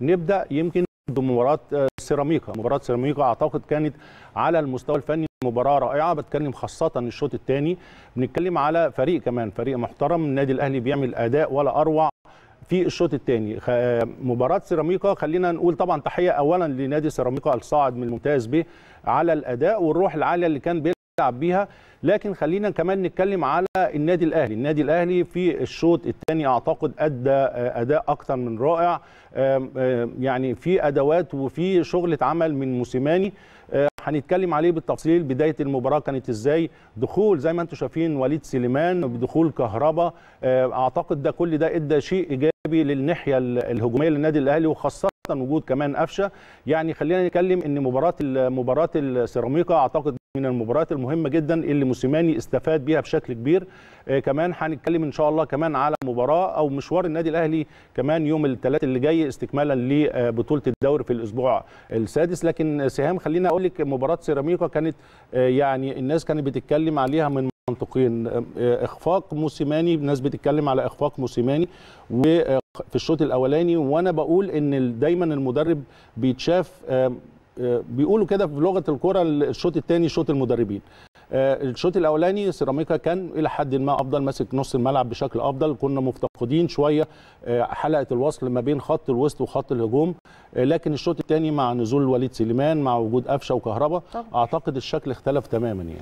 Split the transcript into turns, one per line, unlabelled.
نبدا يمكن بمباراه آه، سيراميكا مباراه سيراميكا اعتقد كانت على المستوى الفني مباراه رائعه بتكلم خاصه الشوط الثاني بنتكلم على فريق كمان فريق محترم النادي الاهلي بيعمل اداء ولا اروع في الشوط الثاني آه، مباراه سيراميكا خلينا نقول طبعا تحيه اولا لنادي سيراميكا الصاعد من الممتاز به على الاداء والروح العاليه اللي كان بي يلعب بيها لكن خلينا كمان نتكلم على النادي الاهلي النادي الاهلي في الشوط الثاني اعتقد ادى اداء اكثر من رائع يعني في ادوات وفي شغل اتعمل من موسيماني هنتكلم عليه بالتفصيل بدايه المباراه كانت ازاي دخول زي ما انتم شايفين وليد سليمان بدخول كهربا اعتقد ده كل ده ادى شيء ايجابي للناحيه الهجوميه للنادي الاهلي وخاصه وجود كمان قفشه يعني خلينا نتكلم ان مباراه مباراه السيراميكا اعتقد من المباريات المهمه جدا اللي موسيماني استفاد بيها بشكل كبير آه كمان هنتكلم ان شاء الله كمان على مباراه او مشوار النادي الاهلي كمان يوم الثلاث اللي جاي استكمالا لبطوله الدوري في الاسبوع السادس لكن سهام خلينا اقول لك مباراه سيراميكا كانت آه يعني الناس كانت بتتكلم عليها من منطقين آه, آه، اخفاق موسيماني الناس بتتكلم على اخفاق موسيماني وفي آه، في الشوط الاولاني وانا بقول ان دايما المدرب بيتشاف آه، بيقولوا كده في لغه الكره الشوط الثاني شوط المدربين آه، الشوط الاولاني سيراميكا كان الى حد ما افضل ماسك نص الملعب بشكل افضل كنا مفتقدين شويه آه، حلقه الوصل ما بين خط الوسط وخط الهجوم آه، لكن الشوط الثاني مع نزول وليد سليمان مع وجود قفشه وكهربا اعتقد الشكل اختلف تماما يعني